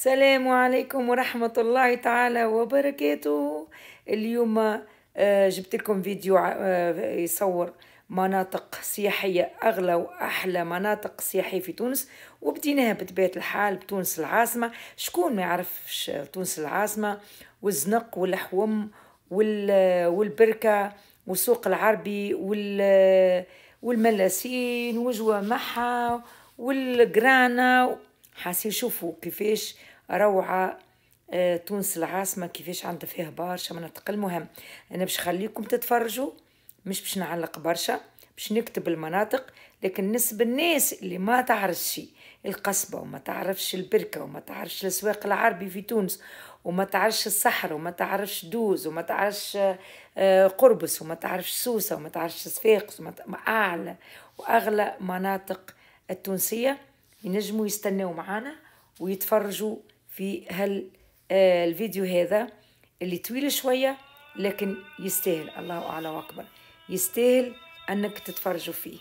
السلام عليكم ورحمة الله تعالى وبركاته اليوم آه، جبت لكم فيديو آه، يصور مناطق سياحية أغلى وأحلى مناطق سياحية في تونس وبديناها بطبيعة الحال بتونس العاصمة شكون ما يعرفش تونس العاصمة والزنق والحوم والبركة والسوق العربي والملاسين وجوامعها والقرانة حاسين شوفوا كيفاش روعة آه، تونس العاصمة كيفاش عندها فيها برشا مناطق المهم أنا باش نخليكم تتفرجوا مش باش نعلق برشا باش نكتب المناطق لكن نسب الناس اللي ما تعرفش شي القصبة وما تعرفش البركة وما تعرفش الأسواق العربي في تونس وما تعرفش الصحر وما تعرفش دوز وما تعرفش آه، آه، قربص وما تعرفش سوسة وما تعرفش صفاقس وما أعلى وأغلى مناطق التونسية ينجموا يستناو معانا ويتفرجوا في هال آه، الفيديو هذا اللي طويل شوية لكن يستاهل الله أعلى وأكبر يستاهل أنك تتفرجوا فيه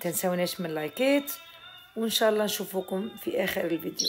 تنسوناش من لايكات وإن شاء الله نشوفكم في آخر الفيديو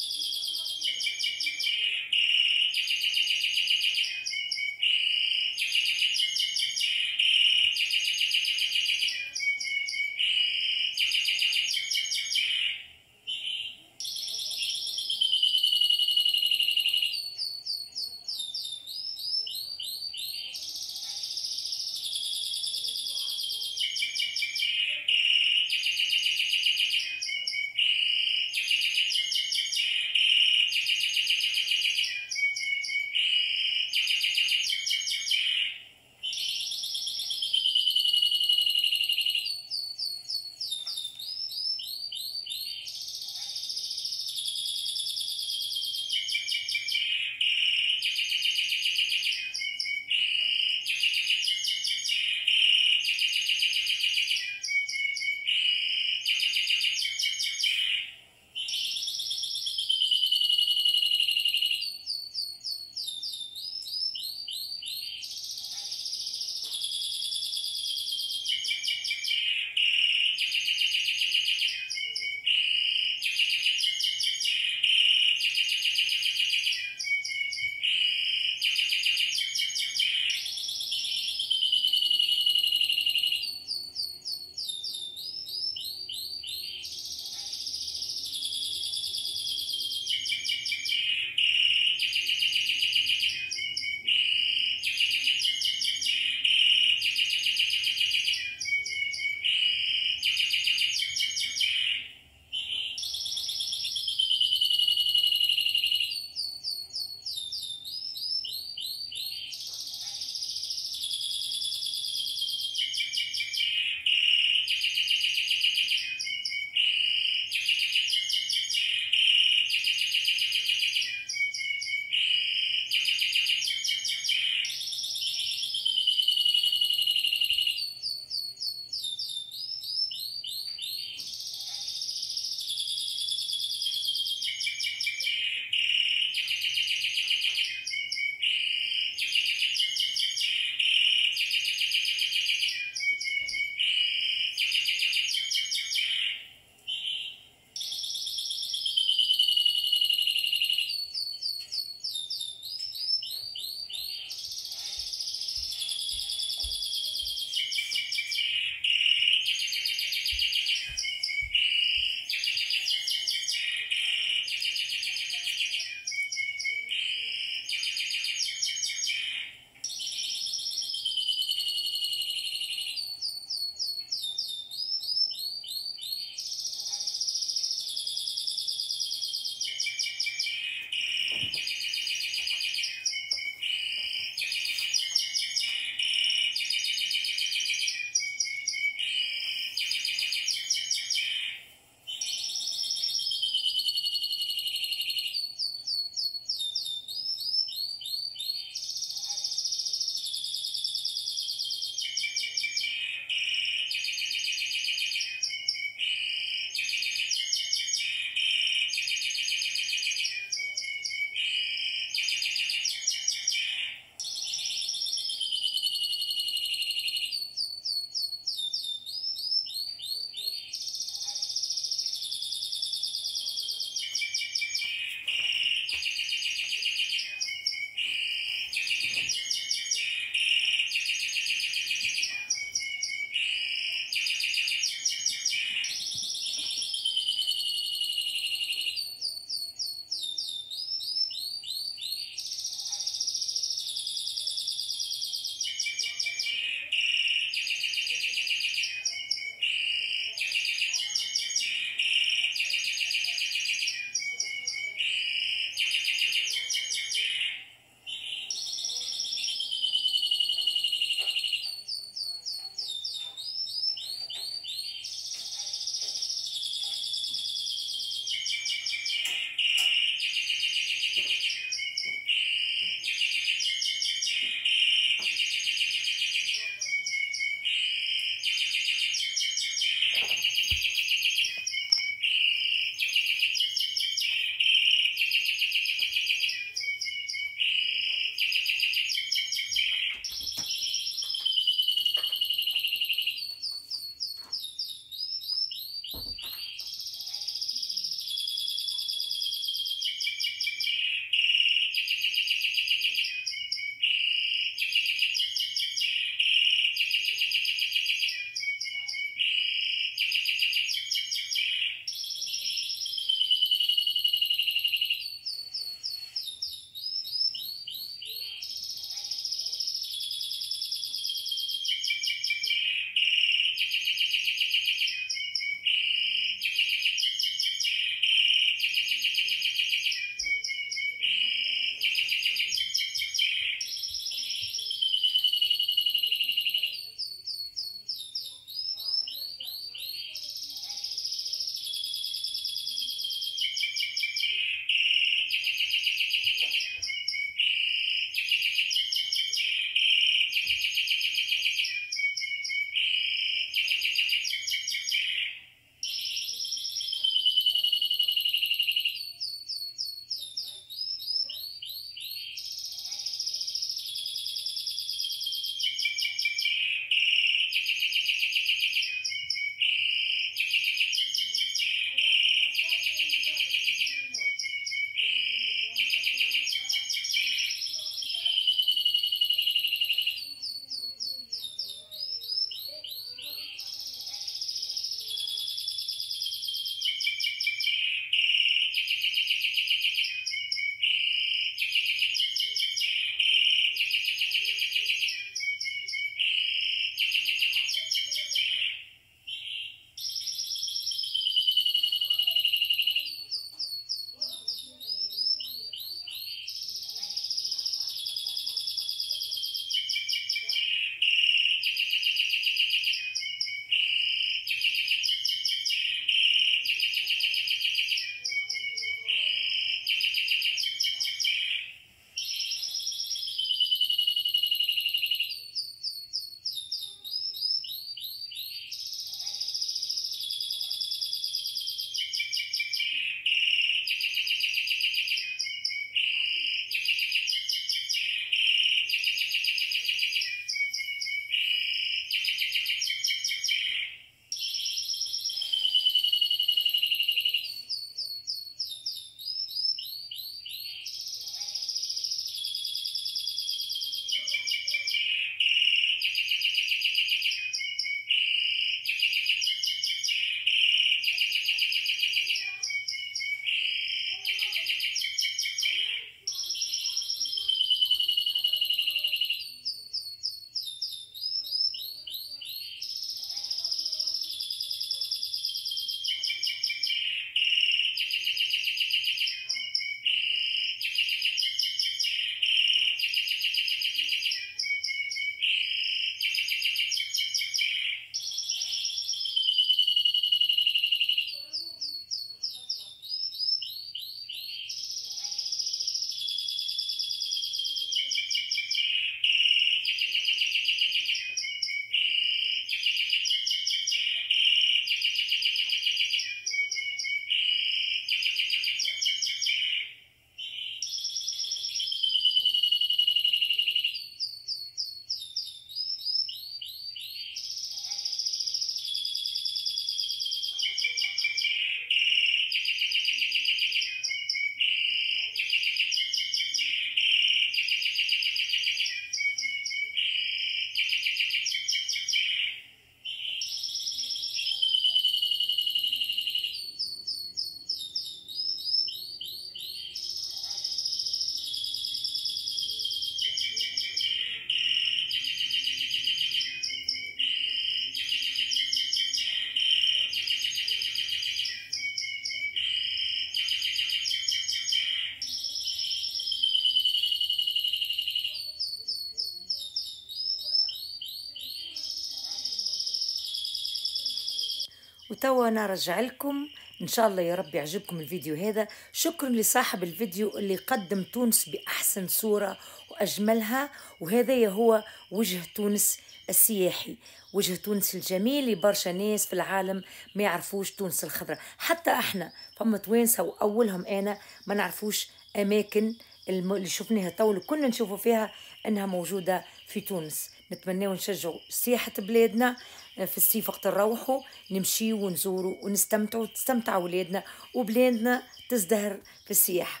وتوا نرجع لكم ان شاء الله يا رب يعجبكم الفيديو هذا شكرا لصاحب الفيديو اللي قدم تونس باحسن صوره واجملها وهذا هو وجه تونس السياحي وجه تونس الجميل برشا ناس في العالم ما يعرفوش تونس الخضراء حتى احنا فما توانسه واولهم انا ما نعرفوش اماكن اللي شفناها طول كنا نشوفوا فيها انها موجوده في تونس نتمنى ونشجع سياحه بلادنا في الصيف وقت نروحوا نمشيو ونزوروا ونستمتعوا تستمتع ولادنا وبلادنا تزدهر في السياحه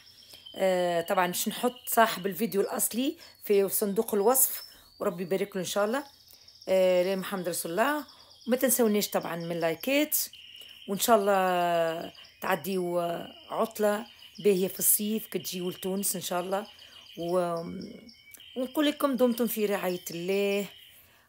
آه طبعا باش نحط صاحب الفيديو الاصلي في صندوق الوصف وربي يبارك له ان شاء الله آه محمد رسول الله وما تنسونيش طبعا من لايكات وان شاء الله تعديو عطله باهيه في الصيف كتجيو لتونس ان شاء الله و ونقول لكم دمتم في رعايه الله